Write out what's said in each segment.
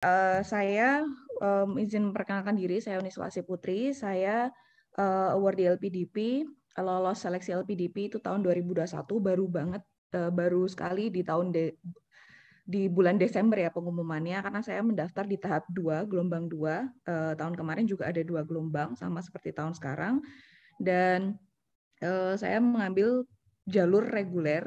Uh, saya um, izin memperkenalkan diri, saya Uniswasi Putri, saya uh, award di LPDP, lolos seleksi LPDP itu tahun 2021, baru banget, uh, baru sekali di tahun de di bulan Desember ya pengumumannya, karena saya mendaftar di tahap 2, gelombang 2, uh, tahun kemarin juga ada dua gelombang, sama seperti tahun sekarang, dan uh, saya mengambil jalur reguler,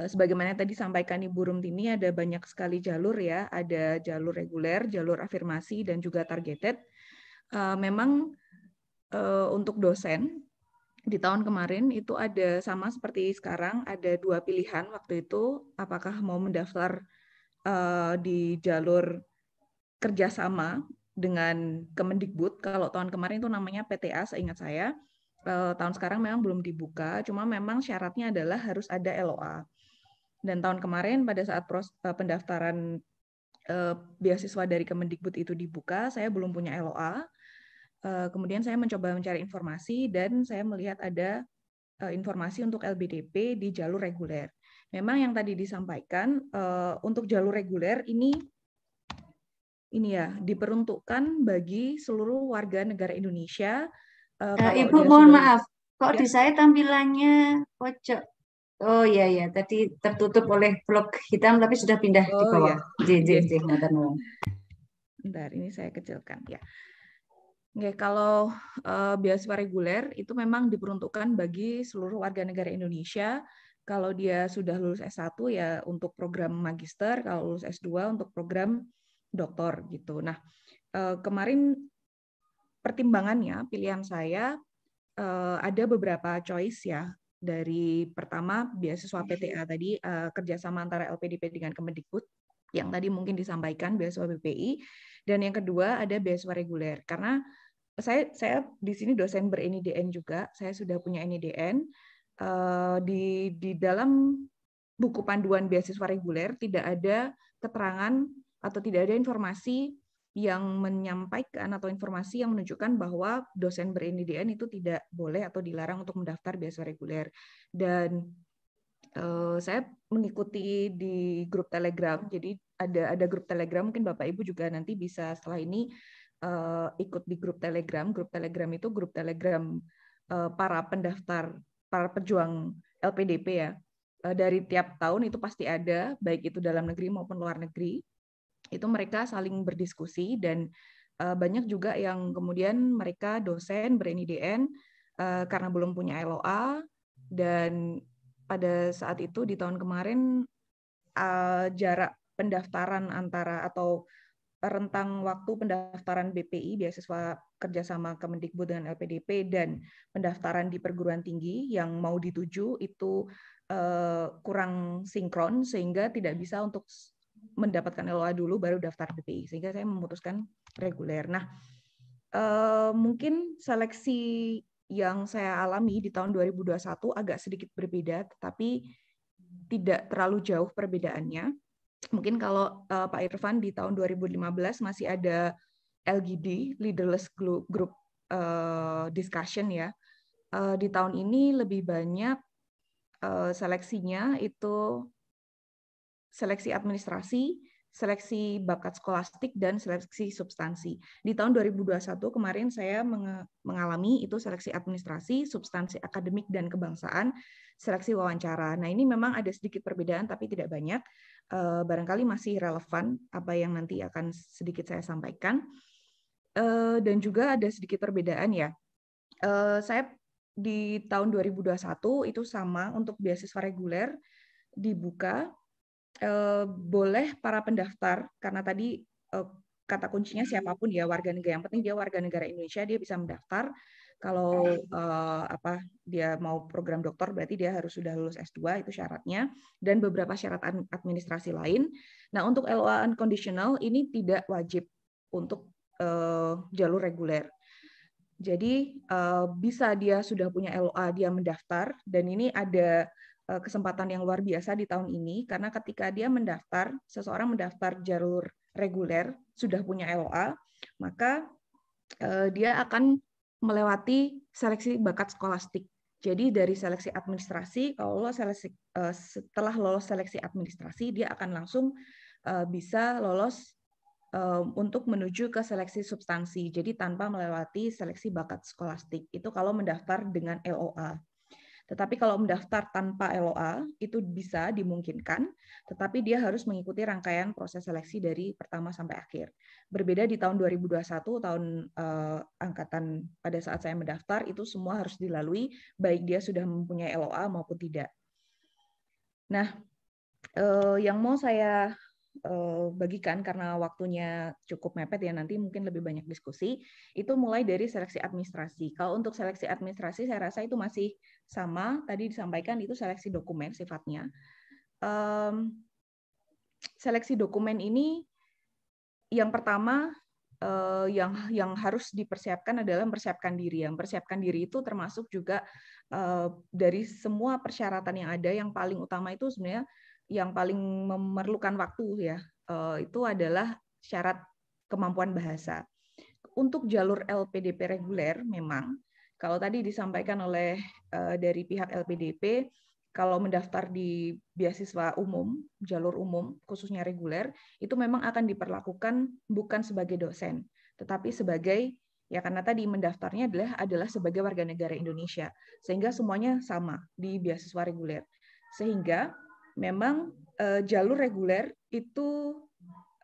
Eh, sebagaimana tadi sampaikan Ibu Rumtini ada banyak sekali jalur ya, ada jalur reguler, jalur afirmasi dan juga targeted. Eh, memang eh, untuk dosen di tahun kemarin itu ada sama seperti sekarang ada dua pilihan waktu itu apakah mau mendaftar di jalur kerjasama dengan Kemendikbud kalau tahun kemarin itu namanya PTA seingat saya tahun sekarang memang belum dibuka cuma memang syaratnya adalah harus ada LOA dan tahun kemarin pada saat pros, eh, pendaftaran eh, beasiswa dari Kemendikbud itu dibuka, saya belum punya LOA. Eh, kemudian saya mencoba mencari informasi dan saya melihat ada informasi untuk LBDP di jalur reguler. Memang yang tadi disampaikan untuk jalur reguler ini ini ya diperuntukkan bagi seluruh warga negara Indonesia. Uh, Ibu mohon sudah, maaf, kok ya? di saya tampilannya pojok Oh iya iya tadi tertutup oleh blok hitam tapi sudah pindah oh, di bawah. Iya. J, J, J, Bentar, ini saya kecilkan ya. Oke, kalau uh, beasiswa reguler itu memang diperuntukkan bagi seluruh warga negara Indonesia. Kalau dia sudah lulus S1 ya untuk program magister, kalau lulus S2 untuk program doktor gitu. Nah, uh, kemarin pertimbangannya pilihan saya uh, ada beberapa choice ya dari pertama beasiswa PTA iya. tadi uh, kerjasama antara LPDP dengan Kemendikbud yang tadi mungkin disampaikan beasiswa BPI dan yang kedua ada beasiswa reguler karena saya saya di sini dosen ber-NIDN juga saya sudah punya NIDN uh, eh, di di dalam buku panduan beasiswa reguler tidak ada keterangan atau tidak ada informasi yang menyampaikan atau informasi yang menunjukkan bahwa dosen berindidian itu tidak boleh atau dilarang untuk mendaftar beasiswa reguler. Dan uh, saya mengikuti di grup Telegram. Jadi ada ada grup Telegram mungkin Bapak Ibu juga nanti bisa setelah ini uh, ikut di grup Telegram. Grup Telegram itu grup Telegram uh, para pendaftar para pejuang LPDP ya. Dari tiap tahun itu pasti ada, baik itu dalam negeri maupun luar negeri itu mereka saling berdiskusi dan uh, banyak juga yang kemudian mereka dosen DN uh, eh, karena belum punya LOA dan pada saat itu di tahun kemarin uh, jarak pendaftaran antara atau rentang waktu pendaftaran BPI beasiswa kerjasama Kemendikbud dengan LPDP dan pendaftaran di perguruan tinggi yang mau dituju itu uh, kurang sinkron sehingga tidak bisa untuk mendapatkan LOA dulu baru daftar BPI sehingga saya memutuskan reguler. Nah, eh, mungkin seleksi yang saya alami di tahun 2021 agak sedikit berbeda tetapi tidak terlalu jauh perbedaannya. Mungkin kalau eh, Pak Irfan di tahun 2015 masih ada LGD leaderless group, group eh, discussion ya. di tahun ini lebih banyak seleksinya itu seleksi administrasi, seleksi bakat skolastik, dan seleksi substansi. Di tahun 2021 kemarin saya mengalami itu seleksi administrasi, substansi akademik, dan kebangsaan, seleksi wawancara. Nah ini memang ada sedikit perbedaan tapi tidak banyak. Eh, barangkali masih relevan apa yang nanti akan sedikit saya sampaikan. Eh, dan juga ada sedikit perbedaan ya. Eh, saya di tahun 2021 itu sama untuk beasiswa reguler dibuka Eh, boleh para pendaftar karena tadi eh, kata kuncinya hmm. siapapun dia warga negara yang penting dia warga negara Indonesia dia bisa mendaftar kalau hmm. eh, apa dia mau program doktor berarti dia harus sudah lulus S2 itu syaratnya dan beberapa syarat administrasi lain. Nah, untuk LOA unconditional ini tidak wajib untuk eh, jalur reguler. Jadi uh, bisa dia sudah punya LOA dia mendaftar dan ini ada Eh, kesempatan yang luar biasa di tahun ini karena ketika dia mendaftar, seseorang mendaftar jalur reguler sudah punya LOA, maka eh, dia akan melewati seleksi bakat skolastik. Jadi dari seleksi administrasi, kalau lo seleksi eh, setelah lolos seleksi administrasi, dia akan langsung bisa lolos untuk menuju ke seleksi substansi, jadi tanpa melewati seleksi bakat skolastik. Itu kalau mendaftar dengan LOA. Tetapi kalau mendaftar tanpa LOA itu bisa dimungkinkan, tetapi dia harus mengikuti rangkaian proses seleksi dari pertama sampai akhir. Berbeda di tahun 2021 tahun eh, angkatan pada saat saya mendaftar itu semua harus dilalui baik dia sudah mempunyai LOA maupun tidak. Nah, eh, yang mau saya Eh, bagikan karena waktunya cukup mepet ya nanti mungkin lebih banyak diskusi itu mulai dari seleksi administrasi. Kalau untuk seleksi administrasi saya rasa itu masih sama tadi disampaikan itu seleksi dokumen sifatnya. Um, seleksi dokumen ini yang pertama uh, yang yang harus dipersiapkan adalah mempersiapkan diri. Yang mempersiapkan diri itu termasuk juga uh, dari semua persyaratan yang ada yang paling utama itu sebenarnya yang paling memerlukan waktu ya eh, itu adalah syarat kemampuan bahasa. Untuk jalur LPDP reguler memang kalau tadi disampaikan oleh eh, dari pihak LPDP kalau mendaftar di beasiswa umum, jalur umum khususnya reguler itu memang akan diperlakukan bukan sebagai dosen tetapi sebagai ya karena tadi mendaftarnya adalah adalah sebagai warga negara Indonesia sehingga semuanya sama di beasiswa reguler. Sehingga memang uh, jalur reguler itu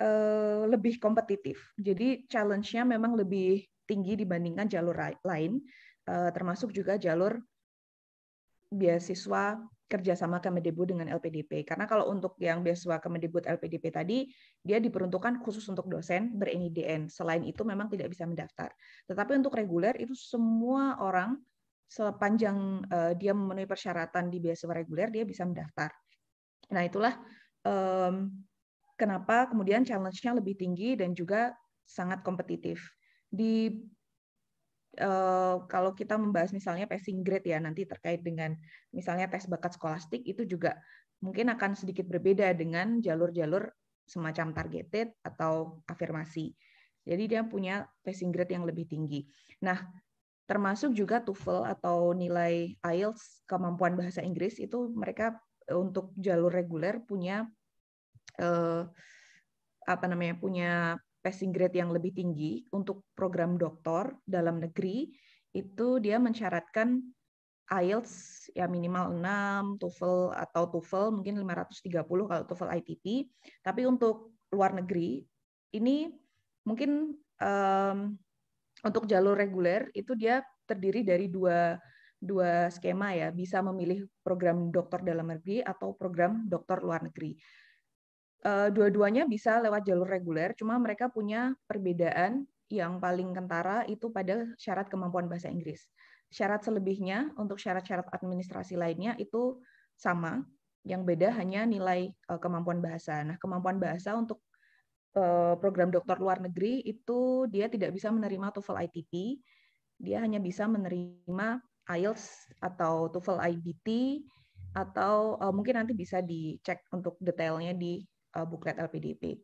uh, lebih kompetitif. Jadi challenge-nya memang lebih tinggi dibandingkan jalur lain, uh, termasuk juga jalur beasiswa kerjasama Kemendikbud dengan LPDP. Karena kalau untuk yang beasiswa Kemendikbud LPDP tadi, dia diperuntukkan khusus untuk dosen ber-NIDN. Selain itu memang tidak bisa mendaftar. Tetapi untuk reguler itu semua orang sepanjang uh, dia memenuhi persyaratan di beasiswa reguler dia bisa mendaftar. Nah, itulah um, kenapa kemudian challenge-nya lebih tinggi dan juga sangat kompetitif. Di uh, kalau kita membahas misalnya passing grade ya nanti terkait dengan misalnya tes bakat skolastik itu juga mungkin akan sedikit berbeda dengan jalur-jalur semacam targeted atau afirmasi. Jadi dia punya passing grade yang lebih tinggi. Nah, termasuk juga TOEFL atau nilai IELTS kemampuan bahasa Inggris itu mereka untuk jalur reguler punya eh, apa namanya punya passing grade yang lebih tinggi untuk program doktor dalam negeri itu dia mensyaratkan IELTS ya minimal 6, TOEFL atau TOEFL mungkin 530 kalau TOEFL ITP Tapi untuk luar negeri ini mungkin um, untuk jalur reguler itu dia terdiri dari dua dua skema ya, bisa memilih program dokter dalam negeri atau program dokter luar negeri. Eh, dua-duanya bisa lewat jalur reguler, cuma mereka punya perbedaan yang paling kentara itu pada syarat kemampuan bahasa Inggris. Syarat selebihnya untuk syarat-syarat administrasi lainnya itu sama, yang beda hanya nilai eh, kemampuan bahasa. Nah, kemampuan bahasa untuk eh, program dokter luar negeri itu dia tidak bisa menerima TOEFL ITP, dia hanya bisa menerima IELTS atau TOEFL IBT atau uh, mungkin nanti bisa dicek untuk detailnya di uh, eh, buklet LPDP.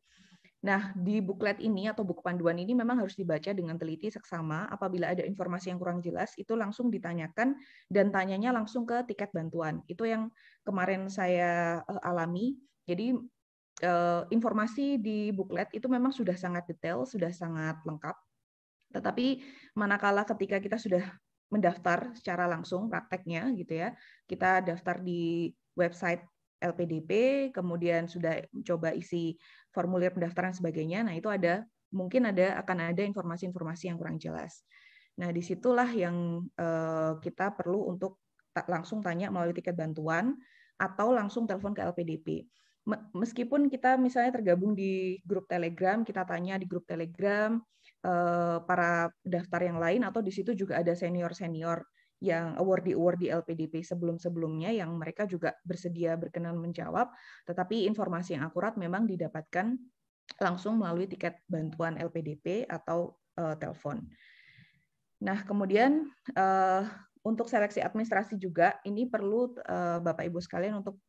Nah, di buklet ini atau buku panduan ini memang harus dibaca dengan teliti seksama. Apabila ada informasi yang kurang jelas, itu langsung ditanyakan dan tanyanya langsung ke tiket bantuan. Itu yang kemarin saya eh, alami. Jadi informasi di buklet itu memang sudah sangat detail, sudah sangat lengkap. Tetapi manakala ketika kita sudah mendaftar secara langsung prakteknya gitu ya. Kita daftar di website LPDP, kemudian sudah coba isi formulir pendaftaran sebagainya. Nah, itu ada mungkin ada akan ada informasi-informasi yang kurang jelas. Nah, disitulah yang eh, kita perlu untuk langsung tanya melalui tiket bantuan atau langsung telepon ke LPDP meskipun kita misalnya tergabung di grup Telegram, kita tanya di grup Telegram, Eh, para daftar yang lain atau di situ juga ada senior-senior yang awardee-awardee LPDP sebelum-sebelumnya yang mereka juga bersedia berkenan menjawab, tetapi informasi yang akurat memang didapatkan langsung melalui tiket bantuan LPDP atau uh, telepon. Nah, kemudian uh, untuk seleksi administrasi juga ini perlu uh, Bapak Ibu sekalian untuk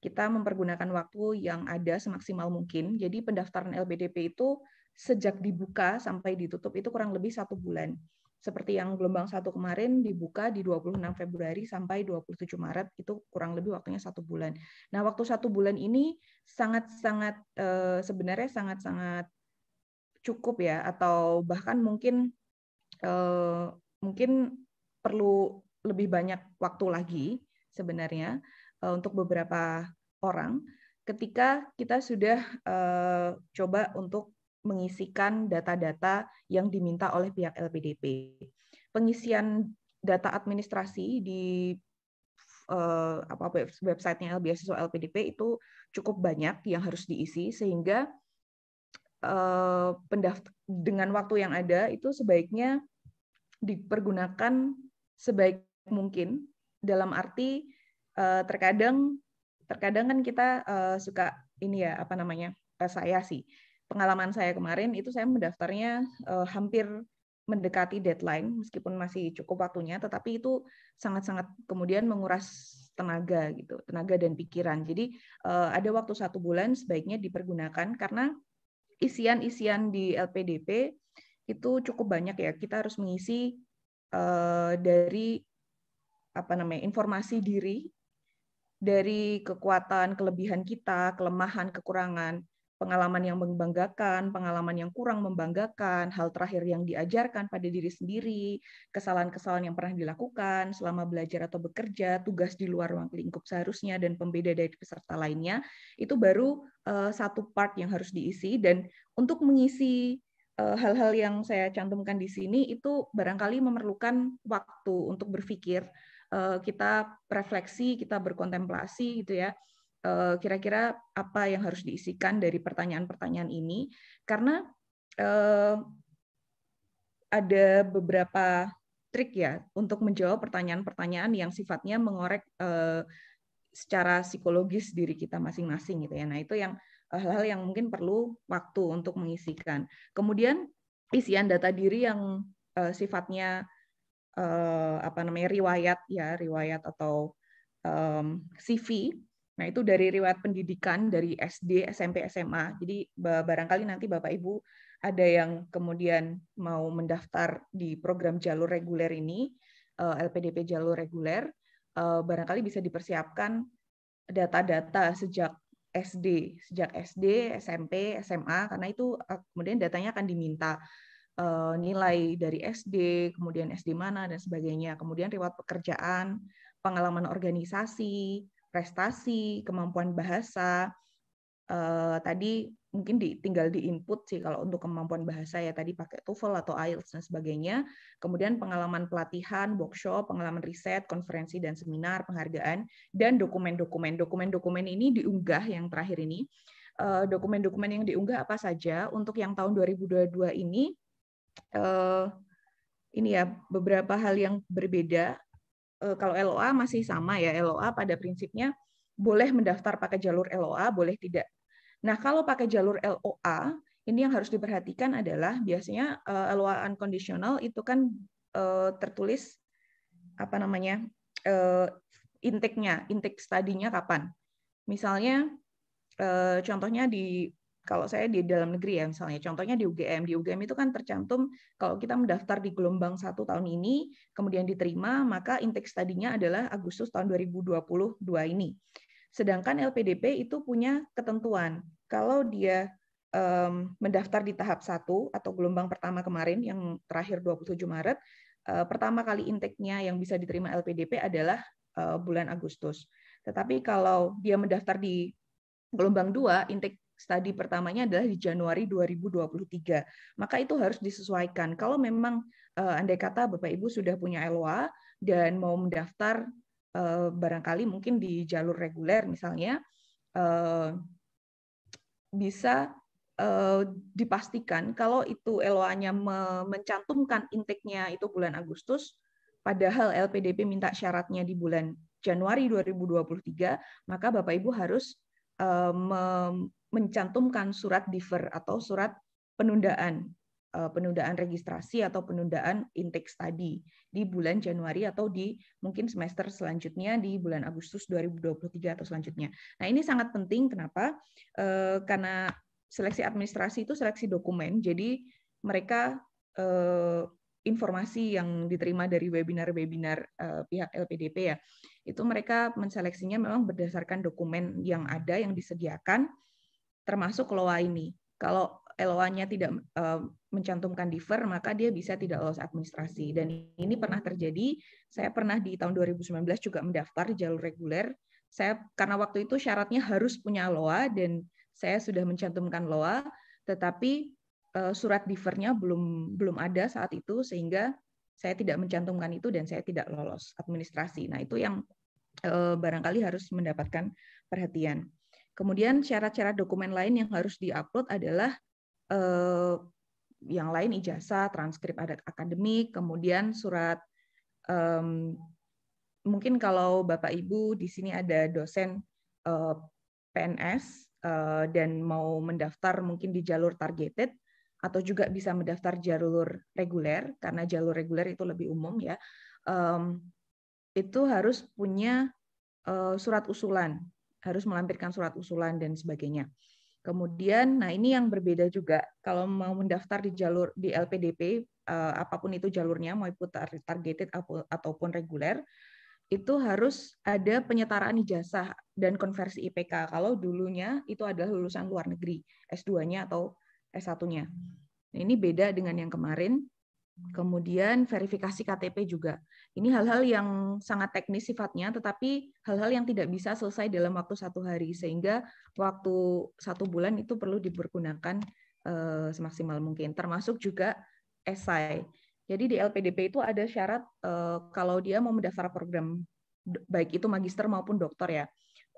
kita mempergunakan waktu yang ada semaksimal mungkin. Jadi pendaftaran LPDP itu sejak dibuka sampai ditutup itu kurang lebih satu bulan. Seperti yang gelombang satu kemarin dibuka di 26 Februari sampai 27 Maret itu kurang lebih waktunya satu bulan. Nah waktu satu bulan ini sangat-sangat eh, sebenarnya sangat-sangat cukup ya atau bahkan mungkin eh, mungkin perlu lebih banyak waktu lagi sebenarnya eh, untuk beberapa orang ketika kita sudah coba untuk mengisikan data-data yang diminta oleh pihak LPDP. Pengisian data administrasi di eh, apa websitenya LBSO LPDP itu cukup banyak yang harus diisi sehingga eh, dengan waktu yang ada itu sebaiknya dipergunakan sebaik mungkin dalam arti eh, terkadang terkadang kan kita eh, suka ini ya apa namanya saya sih pengalaman saya kemarin itu saya mendaftarnya uh, hampir mendekati deadline meskipun masih cukup waktunya tetapi itu sangat-sangat kemudian menguras tenaga gitu tenaga dan pikiran jadi uh, ada waktu satu bulan sebaiknya dipergunakan karena isian-isian di LPDP itu cukup banyak ya kita harus mengisi uh, dari apa namanya informasi diri dari kekuatan kelebihan kita kelemahan kekurangan pengalaman yang membanggakan, pengalaman yang kurang membanggakan, hal terakhir yang diajarkan pada diri sendiri, kesalahan-kesalahan yang pernah dilakukan selama belajar atau bekerja, tugas di luar ruang lingkup seharusnya, dan pembeda dari peserta lainnya, itu baru uh, satu part yang harus diisi. Dan untuk mengisi eh, hal-hal uh, yang saya cantumkan di sini, itu barangkali memerlukan waktu untuk berpikir, uh, kita refleksi, kita berkontemplasi gitu ya, Eh, kira-kira apa yang harus diisikan dari pertanyaan-pertanyaan ini karena eh, ada beberapa trik ya untuk menjawab pertanyaan-pertanyaan yang sifatnya mengorek eh, secara psikologis diri kita masing-masing gitu ya. Nah, itu yang hal-hal yang mungkin perlu waktu untuk mengisikan. Kemudian isian data diri yang sifatnya apa namanya riwayat ya, riwayat atau CV Nah, itu dari riwayat pendidikan dari SD, SMP, SMA. Jadi barangkali nanti Bapak Ibu ada yang kemudian mau mendaftar di program jalur reguler ini, eh, LPDP jalur reguler, eh, barangkali bisa dipersiapkan data-data sejak SD, sejak SD, SMP, SMA karena itu eh, kemudian datanya akan diminta nilai dari SD, kemudian SD mana dan sebagainya, kemudian riwayat pekerjaan, pengalaman organisasi, prestasi, kemampuan bahasa. Uh, tadi mungkin di, tinggal di input sih kalau untuk kemampuan bahasa ya tadi pakai TOEFL atau IELTS dan sebagainya. Kemudian pengalaman pelatihan, workshop, pengalaman riset, konferensi dan seminar, penghargaan dan dokumen-dokumen. Dokumen-dokumen ini diunggah yang terakhir ini. dokumen eh, dokumen-dokumen yang diunggah apa saja untuk yang tahun 2022 ini uh, ini ya beberapa hal yang berbeda Eh, kalau LOA masih sama ya LOA pada prinsipnya boleh mendaftar pakai jalur LOA, boleh tidak. Nah, kalau pakai jalur LOA, ini yang harus diperhatikan adalah biasanya eh, LOA unconditional itu kan eh, tertulis apa namanya? intake-nya, intake studinya kapan. Misalnya contohnya di kalau saya di dalam negeri ya misalnya contohnya di UGM di UGM itu kan tercantum kalau kita mendaftar di gelombang satu tahun ini kemudian diterima maka intake studinya adalah Agustus tahun 2022 ini sedangkan LPDP itu punya ketentuan kalau dia um, mendaftar di tahap satu atau gelombang pertama kemarin yang terakhir 27 Maret uh, pertama kali intake-nya yang bisa diterima LPDP adalah uh, bulan Agustus. Tetapi kalau dia mendaftar di gelombang dua, intake studi pertamanya adalah di Januari 2023. Maka itu harus disesuaikan. Kalau memang eh, andai kata Bapak Ibu sudah punya LOA dan mau mendaftar eh, barangkali mungkin di jalur reguler misalnya eh, bisa dipastikan kalau itu LOA-nya mencantumkan intake-nya itu bulan Agustus, padahal LPDP minta syaratnya di bulan Januari 2023, maka Bapak Ibu harus mencantumkan surat defer atau surat penundaan eh, penundaan registrasi atau penundaan intake study di bulan Januari atau di mungkin semester selanjutnya di bulan Agustus 2023 atau selanjutnya. Nah, ini sangat penting kenapa? Eh, karena seleksi administrasi itu seleksi dokumen. Jadi mereka eh, informasi yang diterima dari webinar-webinar pihak LPDP ya. Itu mereka menseleksinya memang berdasarkan dokumen yang ada yang disediakan termasuk LOA ini. Kalau LOA-nya tidak eh, mencantumkan defer, maka dia bisa tidak lolos administrasi. Dan ini pernah terjadi. Saya pernah di tahun 2019 juga mendaftar jalur reguler. Saya karena waktu itu syaratnya harus punya LOA dan saya sudah mencantumkan LOA, tetapi eh, surat defernya belum belum ada saat itu sehingga saya tidak mencantumkan itu dan saya tidak lolos administrasi. Nah, itu yang eh, barangkali harus mendapatkan perhatian. Kemudian syarat-syarat dokumen lain yang harus diupload adalah eh, yang lain ijazah, transkrip adat akademik, kemudian surat mmm, mungkin kalau Bapak Ibu di sini ada dosen eh, PNS eh, dan mau mendaftar mungkin di jalur targeted atau juga bisa mendaftar jalur reguler karena jalur reguler itu lebih umum ya. Mmm, itu harus punya surat usulan harus melampirkan surat usulan dan sebagainya. Kemudian, nah ini yang berbeda juga. Kalau mau mendaftar di jalur di LPDP, eh, apapun itu jalurnya, mau itu targeted ataupun reguler, itu harus ada penyetaraan ijazah dan konversi IPK. Kalau dulunya itu adalah lulusan luar negeri, S2-nya atau S1-nya. Nah, ini beda dengan yang kemarin. Kemudian verifikasi KTP juga. Ini hal-hal yang sangat teknis sifatnya, tetapi hal-hal yang tidak bisa selesai dalam waktu satu hari, sehingga waktu satu bulan itu perlu dipergunakan eh, semaksimal mungkin. Termasuk juga esai. Jadi di LPDP itu ada syarat eh, kalau dia mau mendaftar program baik itu magister maupun dokter ya.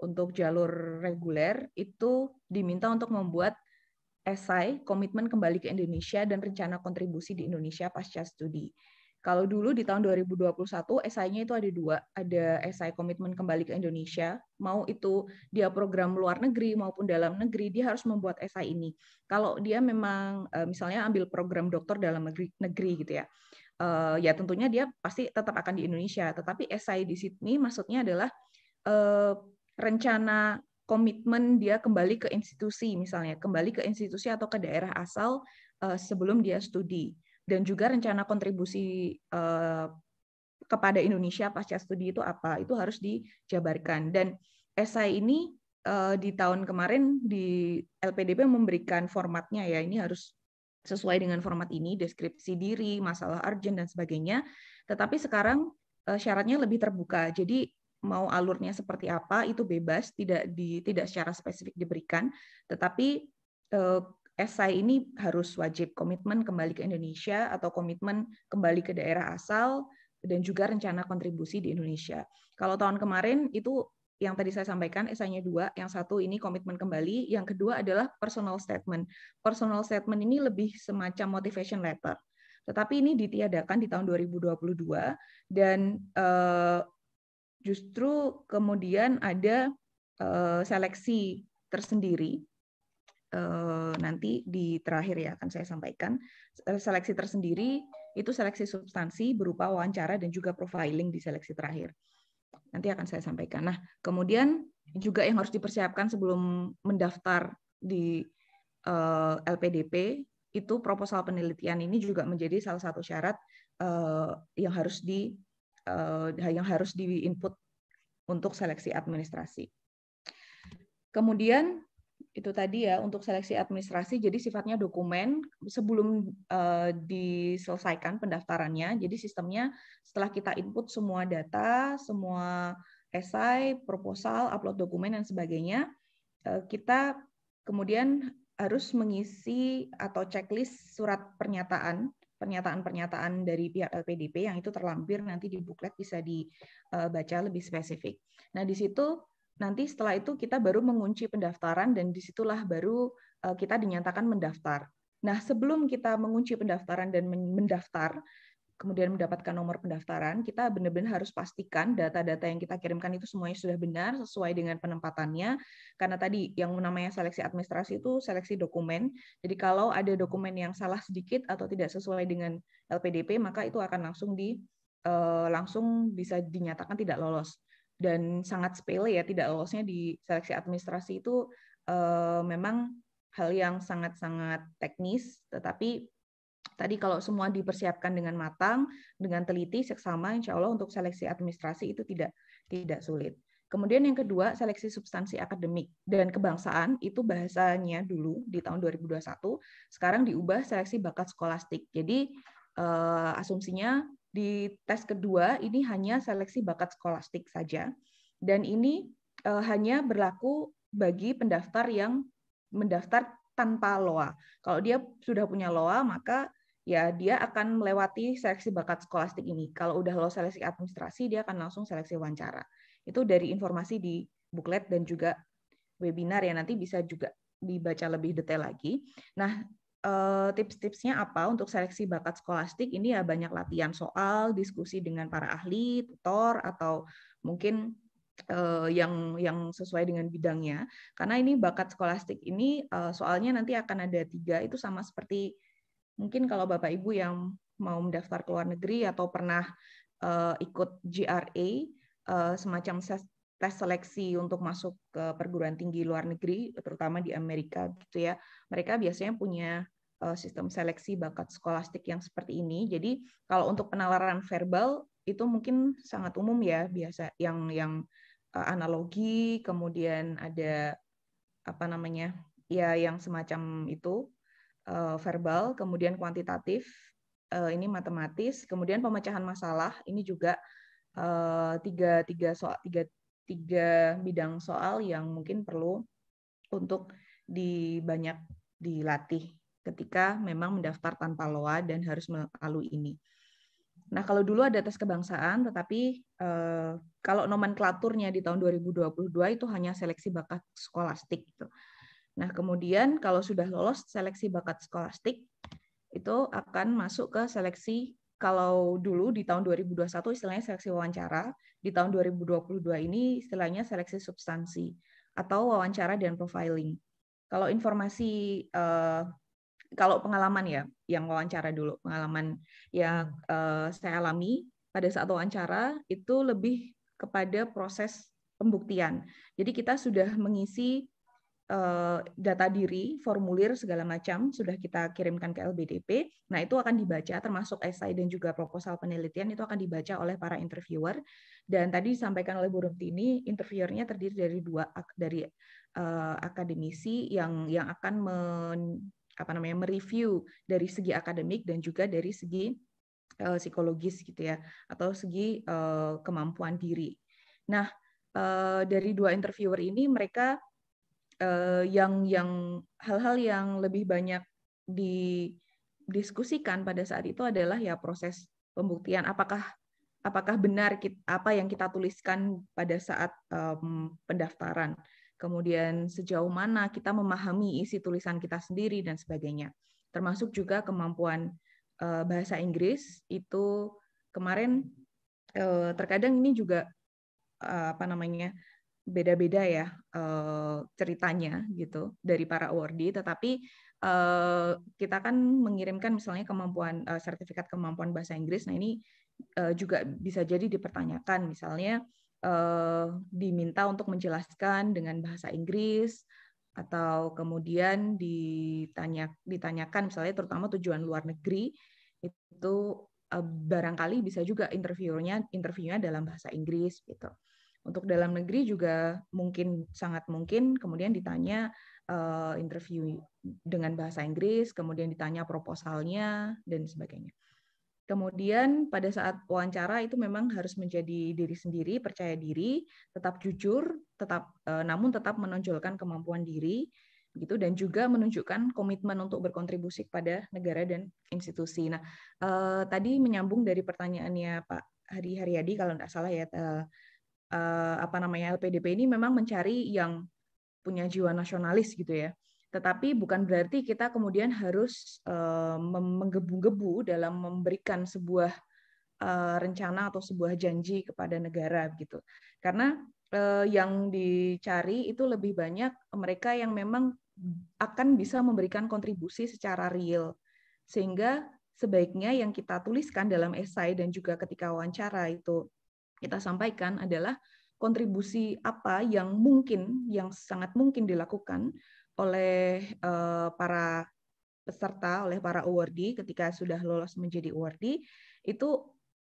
Untuk jalur reguler itu diminta untuk membuat esai Komitmen Kembali ke Indonesia dan Rencana Kontribusi di Indonesia Pasca Studi. Kalau dulu di tahun 2021 esainya itu ada dua, ada esai komitmen kembali ke Indonesia, mau itu dia program luar negeri maupun dalam negeri dia harus membuat esai ini. Kalau dia memang eh, misalnya ambil program doktor dalam negeri, negeri gitu ya, eh, ya tentunya dia pasti tetap akan di Indonesia. Tetapi esai di Sydney maksudnya adalah eh, rencana komitmen dia kembali ke institusi misalnya, kembali ke institusi atau ke daerah asal uh, sebelum dia studi dan juga rencana kontribusi uh, kepada Indonesia pasca studi itu apa itu harus dijabarkan dan esai ini uh, di tahun kemarin di LPDP memberikan formatnya ya ini harus sesuai dengan format ini deskripsi diri masalah urgent dan sebagainya tetapi sekarang syaratnya lebih terbuka jadi mau alurnya seperti apa itu bebas, tidak di tidak secara spesifik diberikan, tetapi eh, esai ini harus wajib komitmen kembali ke Indonesia atau komitmen kembali ke daerah asal dan juga rencana kontribusi di Indonesia. Kalau tahun kemarin itu yang tadi saya sampaikan esainya dua, yang satu ini komitmen kembali, yang kedua adalah personal statement. Personal statement ini lebih semacam motivation letter. Tetapi ini ditiadakan di tahun 2022 dan eh, justru kemudian ada eh, seleksi tersendiri eh, nanti di terakhir ya akan saya sampaikan eh, seleksi tersendiri itu seleksi substansi berupa wawancara dan juga profiling di seleksi terakhir nanti akan saya sampaikan nah kemudian juga yang harus dipersiapkan sebelum mendaftar di LPDP itu proposal penelitian ini juga menjadi salah satu syarat yang harus di Eh, yang harus diinput untuk seleksi administrasi. Kemudian itu tadi ya untuk seleksi administrasi jadi sifatnya dokumen sebelum uh, diselesaikan pendaftarannya jadi sistemnya setelah kita input semua data semua esai proposal upload dokumen dan sebagainya uh, kita kemudian harus mengisi atau checklist surat pernyataan pernyataan-pernyataan dari pihak LPDP yang itu terlampir nanti di buklet bisa dibaca lebih spesifik. Nah, di situ nanti setelah itu kita baru mengunci pendaftaran dan disitulah baru eh, kita dinyatakan mendaftar. Nah, sebelum kita mengunci pendaftaran dan mendaftar, kemudian mendapatkan nomor pendaftaran, kita benar-benar harus pastikan data-data yang kita kirimkan itu semuanya sudah benar sesuai dengan penempatannya. Karena tadi yang namanya seleksi administrasi itu seleksi dokumen. Jadi kalau ada dokumen yang salah sedikit atau tidak sesuai dengan LPDP, maka itu akan langsung di eh, langsung bisa dinyatakan tidak lolos. Dan sangat sepele ya tidak lolosnya di seleksi administrasi itu eh, memang hal yang sangat-sangat teknis, tetapi Tadi kalau semua dipersiapkan dengan matang, dengan teliti, seksama, insya Allah untuk seleksi administrasi itu tidak tidak sulit. Kemudian yang kedua, seleksi substansi akademik dan kebangsaan itu bahasanya dulu di tahun 2021, sekarang diubah seleksi bakat skolastik. Jadi eh, asumsinya di tes kedua ini hanya seleksi bakat skolastik saja dan ini eh, hanya berlaku bagi pendaftar yang mendaftar tanpa LOA. Kalau dia sudah punya LOA, maka ya dia akan melewati seleksi bakat skolastik ini. Kalau udah lolos seleksi administrasi, dia akan langsung seleksi wawancara. Itu dari informasi di buklet dan juga webinar ya nanti bisa juga dibaca lebih detail lagi. Nah, eh, tips-tipsnya apa untuk seleksi bakat skolastik ini ya banyak latihan soal, diskusi dengan para ahli, tutor atau mungkin eh, yang yang sesuai dengan bidangnya. Karena ini bakat skolastik ini eh, soalnya nanti akan ada tiga itu sama seperti Mungkin kalau Bapak Ibu yang mau mendaftar ke luar negeri atau pernah uh, ikut GRA uh, eh, semacam tes seleksi untuk masuk ke perguruan tinggi luar negeri terutama di Amerika gitu ya. Mereka biasanya punya uh, sistem seleksi bakat skolastik yang seperti ini. Jadi kalau untuk penalaran verbal itu mungkin sangat umum ya biasa yang yang uh, analogi kemudian ada apa namanya ya yang semacam itu Eh, verbal, kemudian kuantitatif, eh, ini matematis, kemudian pemecahan masalah, ini juga eh, tiga, tiga, soal, tiga, tiga bidang soal yang mungkin perlu untuk dibanyak dilatih ketika memang mendaftar tanpa LOA dan harus melalui ini. Nah, kalau dulu ada tes kebangsaan, tetapi eh, kalau nomenklaturnya di tahun 2022 itu hanya seleksi bakat skolastik. Gitu. Nah, kemudian kalau sudah lolos seleksi bakat skolastik, itu akan masuk ke seleksi kalau dulu di tahun 2021 istilahnya seleksi wawancara, di tahun 2022 ini istilahnya seleksi substansi atau wawancara dan profiling. Kalau informasi eh, kalau pengalaman ya, yang wawancara dulu, pengalaman yang eh, saya alami pada saat wawancara itu lebih kepada proses pembuktian. Jadi kita sudah mengisi Eh, data diri, formulir segala macam sudah kita kirimkan ke LBDP. Nah, itu akan dibaca termasuk esai dan juga proposal penelitian itu akan dibaca oleh para interviewer. Dan tadi disampaikan oleh Bu Tini, interviewernya terdiri dari dua dari uh, akademisi yang yang akan men, apa namanya mereview dari segi akademik dan juga dari segi uh, psikologis gitu ya atau segi uh, kemampuan diri. Nah, uh, dari dua interviewer ini mereka uh, yang yang hal-hal yang lebih banyak didiskusikan pada saat itu adalah ya proses pembuktian apakah apakah benar kita, apa yang kita tuliskan pada saat um, pendaftaran kemudian sejauh mana kita memahami isi tulisan kita sendiri dan sebagainya. Termasuk juga kemampuan uh, bahasa Inggris itu kemarin uh, terkadang ini juga uh, apa namanya beda-beda ya eh, ceritanya gitu dari para awardee tetapi eh, kita kan mengirimkan misalnya kemampuan eh, sertifikat kemampuan bahasa Inggris nah ini juga bisa jadi dipertanyakan misalnya diminta untuk menjelaskan dengan bahasa Inggris atau kemudian ditanya ditanyakan misalnya terutama tujuan luar negeri itu barangkali bisa juga interviewnya interviewnya dalam bahasa Inggris gitu. Untuk dalam negeri juga mungkin sangat mungkin kemudian ditanya uh, interview dengan bahasa Inggris, kemudian ditanya proposalnya dan sebagainya. Kemudian pada saat wawancara itu memang harus menjadi diri sendiri, percaya diri, tetap jujur, tetap uh, namun tetap menonjolkan kemampuan diri gitu dan juga menunjukkan komitmen untuk berkontribusi kepada negara dan institusi. Nah, uh, tadi menyambung dari pertanyaannya Pak Hari Haryadi kalau tidak salah ya uh, uh, apa namanya LPDP ini memang mencari yang punya jiwa nasionalis gitu ya. Tetapi bukan berarti kita kemudian harus uh, menggebu-gebu dalam memberikan sebuah uh, rencana atau sebuah janji kepada negara gitu. Karena yang dicari itu lebih banyak mereka yang memang akan bisa memberikan kontribusi secara real. Sehingga sebaiknya yang kita tuliskan dalam esai dan juga ketika wawancara itu kita sampaikan adalah kontribusi apa yang mungkin, yang sangat mungkin dilakukan oleh eh, para peserta, oleh para awardee ketika sudah lolos menjadi awardee, itu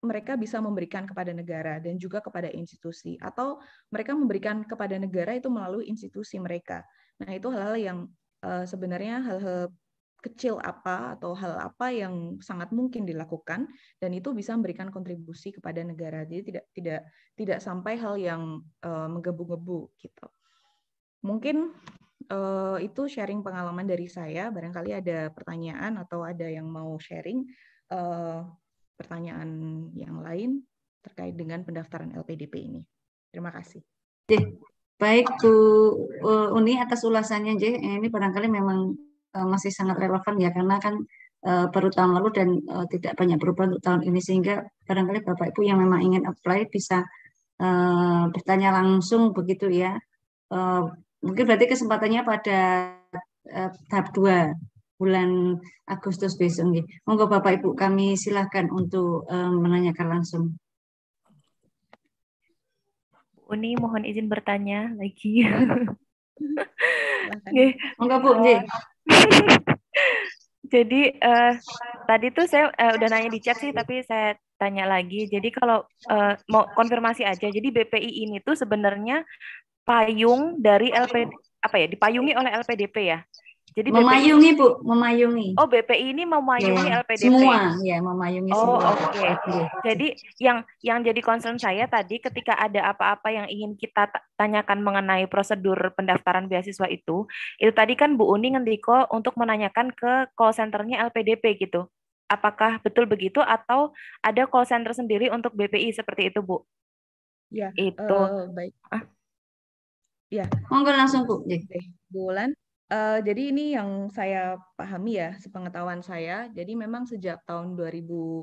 mereka bisa memberikan kepada negara dan juga kepada institusi, atau mereka memberikan kepada negara itu melalui institusi mereka. Nah, itu hal-hal yang eh, sebenarnya hal-hal kecil apa atau hal apa yang sangat mungkin dilakukan dan itu bisa memberikan kontribusi kepada negara jadi tidak tidak tidak sampai hal yang uh, menggebu-gebu gitu mungkin uh, itu sharing pengalaman dari saya barangkali ada pertanyaan atau ada yang mau sharing uh, pertanyaan yang lain terkait dengan pendaftaran LPDP ini terima kasih baik Bu Uni atas ulasannya J ini barangkali memang Eh, masih sangat relevan ya karena kan eh, baru tahun lalu dan eh, tidak banyak berubah untuk tahun ini sehingga barangkali Bapak Ibu yang memang ingin apply bisa bertanya langsung begitu ya. mungkin berarti kesempatannya pada tahap 2 bulan Agustus besok nih Monggo Bapak Ibu kami silahkan untuk menanyakan langsung. Uni mohon izin bertanya lagi. monggo Bu, nggih. Jadi uh, tadi tuh saya uh, udah nanya di chat sih, tapi saya tanya lagi. Jadi kalau uh, mau konfirmasi aja, jadi BPI ini tuh sebenarnya payung dari LP apa ya dipayungi oleh LPDP ya. Jadi memayungi BPI, Bu, memayungi. Oh, BPI ini memayungi ya, LPDP. Semua, ya, memayungi oh, semua. Oh, oke. Okay. Jadi yang yang jadi concern saya tadi ketika ada apa-apa yang ingin kita tanyakan mengenai prosedur pendaftaran beasiswa itu, itu tadi kan Bu Uni ngendiko untuk menanyakan ke call centernya LPDP gitu. Apakah betul begitu atau ada call center sendiri untuk BPI seperti itu, Bu? Ya. Itu. Uh, baik. Ah. Ya. Monggo langsung, Bu. Bu Bulan. Eh, jadi ini yang saya pahami ya, sepengetahuan saya. Jadi memang sejak tahun 2020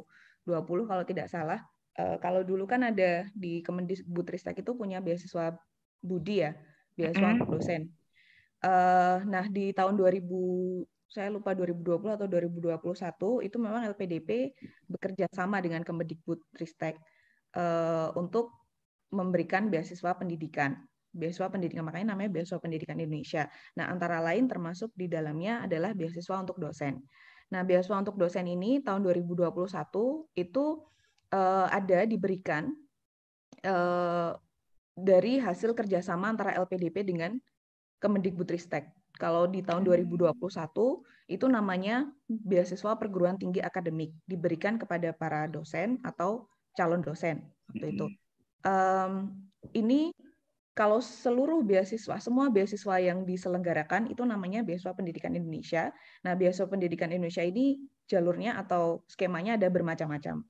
kalau tidak salah, uh, kalau dulu kan ada di Kemendikbudristek itu punya beasiswa budi ya, beasiswa mm -hmm. dosen. Uh, nah di tahun 2000 saya lupa 2020 atau 2021 itu memang LPDP bekerja sama dengan Kemendikbudristek uh, untuk memberikan beasiswa pendidikan beasiswa pendidikan makanya namanya beasiswa pendidikan Indonesia. Nah, antara lain termasuk di dalamnya adalah beasiswa untuk dosen. Nah, beasiswa untuk dosen ini tahun 2021 itu uh, ada diberikan uh, dari hasil kerjasama antara LPDP dengan Kemendikbudristek. Kalau di tahun 2021 hmm. itu namanya beasiswa perguruan tinggi akademik diberikan kepada para dosen atau calon dosen waktu itu. Um, ini kalau seluruh beasiswa, semua beasiswa yang diselenggarakan itu namanya beasiswa pendidikan Indonesia. Nah, beasiswa pendidikan Indonesia ini jalurnya atau skemanya ada bermacam-macam.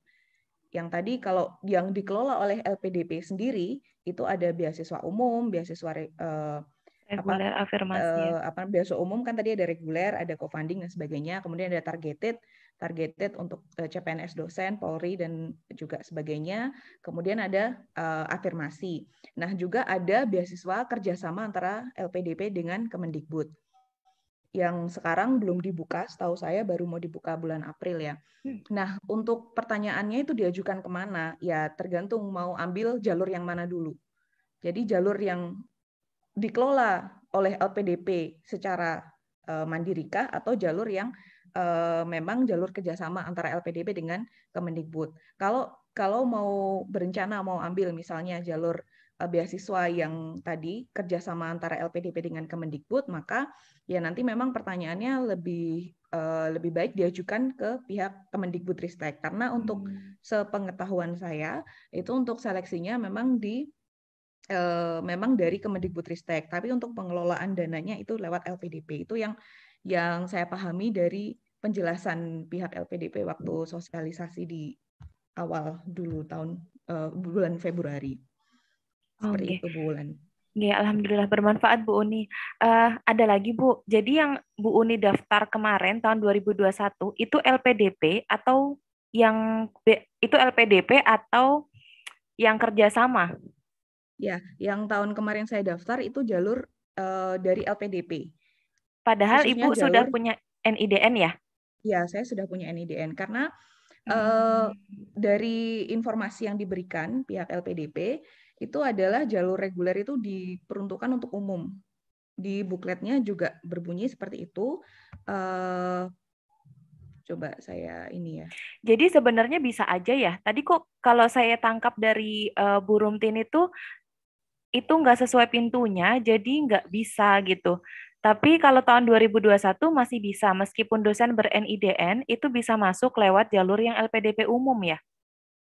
Yang tadi kalau yang dikelola oleh LPDP sendiri itu ada beasiswa umum, beasiswa eh, apa, afirmasi. Eh, apa beasiswa umum kan tadi ada reguler, ada co-funding dan sebagainya, kemudian ada targeted, targeted untuk eh, CPNS dosen, Polri dan juga sebagainya. Kemudian ada uh, afirmasi. Nah, juga ada beasiswa kerjasama antara LPDP dengan Kemendikbud yang sekarang belum dibuka, setahu saya baru mau dibuka bulan April ya. Hmm. Nah, untuk pertanyaannya itu diajukan kemana? Ya tergantung mau ambil jalur yang mana dulu. Jadi jalur yang dikelola oleh LPDP secara uh, eh, mandirika atau jalur yang Eh, memang jalur kerjasama antara LPDP dengan Kemendikbud. Kalau kalau mau berencana mau ambil misalnya jalur eh, beasiswa yang tadi kerjasama antara LPDP dengan Kemendikbud, maka ya nanti memang pertanyaannya lebih uh, lebih baik diajukan ke pihak Kemendikbudristek karena untuk hmm. sepengetahuan saya itu untuk seleksinya memang di memang dari Kemendikbudristek, tapi untuk pengelolaan dananya itu lewat LPDP itu yang yang saya pahami dari penjelasan pihak LPDP waktu hmm. sosialisasi di awal dulu tahun uh, bulan Februari. Seperti okay. itu bulan. Ya, alhamdulillah bermanfaat Bu Uni. Uh, ada lagi Bu. Jadi yang Bu Uni daftar kemarin tahun 2021 itu LPDP atau yang itu LPDP atau yang kerjasama? Ya, yang tahun kemarin saya daftar itu jalur uh, dari LPDP. Padahal Khususnya Ibu jalur, sudah punya NIDN ya? Ya, saya sudah punya NIDN karena uh, dari informasi yang diberikan pihak LPDP itu adalah jalur reguler itu diperuntukkan untuk umum. Di bukletnya juga berbunyi seperti itu. Uh, coba saya ini ya. Jadi sebenarnya bisa aja ya. Tadi kok kalau saya tangkap dari uh, eh, Bu Rumtin itu itu nggak sesuai pintunya, jadi nggak bisa gitu. Tapi kalau tahun 2021 masih bisa, meskipun dosen ber-NIDN, itu bisa masuk lewat jalur yang LPDP umum ya?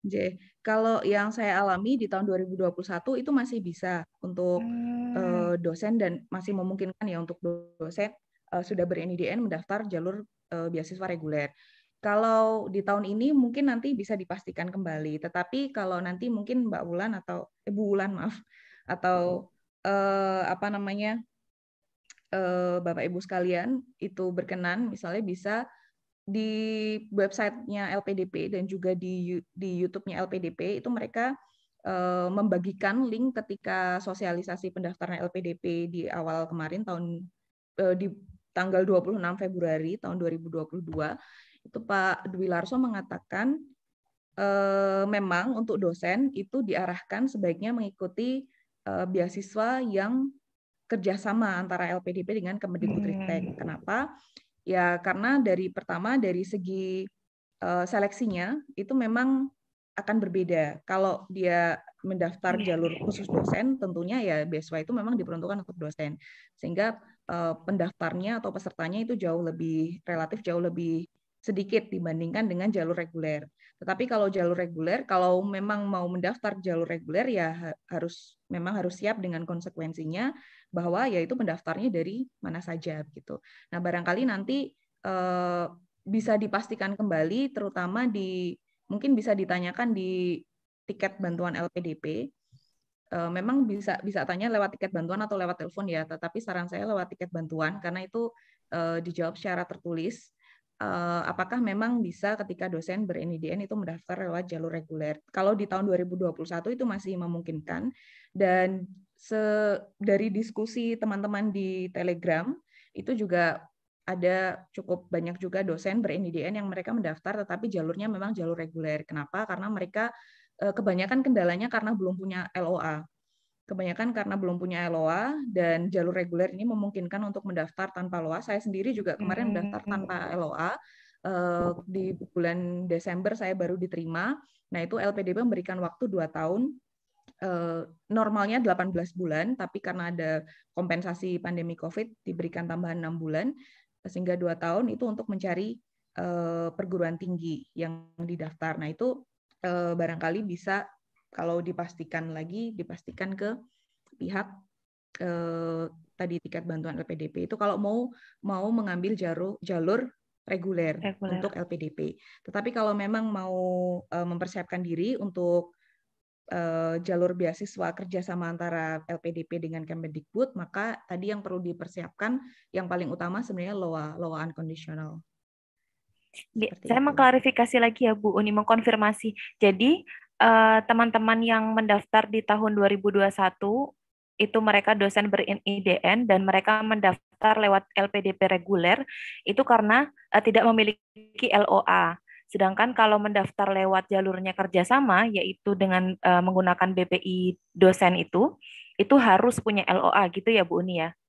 J. Kalau yang saya alami di tahun 2021 itu masih bisa untuk hmm. uh, dosen dan masih memungkinkan ya untuk dosen uh, sudah ber-NIDN mendaftar jalur uh, beasiswa reguler. Kalau di tahun ini mungkin nanti bisa dipastikan kembali, tetapi kalau nanti mungkin Mbak Wulan atau eh, Bu Wulan maaf atau hmm. uh, apa namanya Eh, Bapak Ibu sekalian itu berkenan misalnya bisa di websitenya LPDP dan juga di di YouTube-nya LPDP itu mereka eh, membagikan link ketika sosialisasi pendaftaran LPDP di awal kemarin tahun eh, di tanggal 26 Februari tahun 2022 itu Pak Dwi Larso mengatakan memang untuk dosen itu diarahkan sebaiknya mengikuti beasiswa yang kerjasama antara LPDP dengan Kemendikbudristek. Hmm. Kenapa? Ya karena dari pertama dari segi uh, seleksinya itu memang akan berbeda. Kalau dia mendaftar iya. jalur khusus dosen, tentunya ya beasiswa itu memang diperuntukkan untuk dosen, sehingga uh, pendaftarnya atau pesertanya itu jauh lebih relatif jauh lebih sedikit dibandingkan dengan jalur reguler. Tetapi kalau jalur reguler, kalau memang mau mendaftar jalur reguler ya harus memang harus siap dengan konsekuensinya bahwa yaitu mendaftarnya dari mana saja gitu. Nah, barangkali nanti eh, bisa dipastikan kembali terutama di mungkin bisa ditanyakan di tiket bantuan LPDP eh, memang bisa bisa tanya lewat tiket bantuan atau lewat telepon ya, tetapi saran saya lewat tiket bantuan karena itu eh, dijawab secara tertulis Eh, apakah memang bisa ketika dosen ber-NIDN itu mendaftar lewat jalur reguler. Kalau di tahun 2021 itu masih memungkinkan dan se dari diskusi teman-teman di Telegram itu juga ada cukup banyak juga dosen ber-NIDN yang mereka mendaftar tetapi jalurnya memang jalur reguler. Kenapa? Karena mereka eh, kebanyakan kendalanya karena belum punya LOA. Kebanyakan karena belum punya LOA dan jalur reguler ini memungkinkan untuk mendaftar tanpa LOA. Saya sendiri juga kemarin hmm, mendaftar hmm, tanpa hmm. LOA. Eh, di bulan Desember saya baru diterima. Nah, itu LPDB memberikan waktu 2 tahun eh, normalnya 18 bulan, tapi karena ada kompensasi pandemi COVID diberikan tambahan enam bulan, sehingga dua tahun itu untuk mencari eh, perguruan tinggi yang didaftar. Nah itu barangkali bisa kalau dipastikan lagi dipastikan ke pihak eh, tadi tiket bantuan LPDP itu kalau mau mau mengambil jalur jalur reguler, untuk LPDP. Tetapi kalau memang mau eh, mempersiapkan diri untuk eh, jalur beasiswa kerjasama antara LPDP dengan Kemendikbud, maka tadi yang perlu dipersiapkan yang paling utama sebenarnya loa loa unconditional. Seperti saya itu. mengklarifikasi lagi ya Bu Uni mengkonfirmasi. Jadi Eh, teman-teman uh, yang mendaftar di tahun 2021 itu mereka dosen berin-IDN dan mereka mendaftar lewat LPDP reguler itu karena uh, tidak memiliki LOA. Sedangkan kalau mendaftar lewat jalurnya kerjasama, yaitu dengan uh, menggunakan BPI dosen itu, itu harus punya LOA gitu ya Bu Uni ya?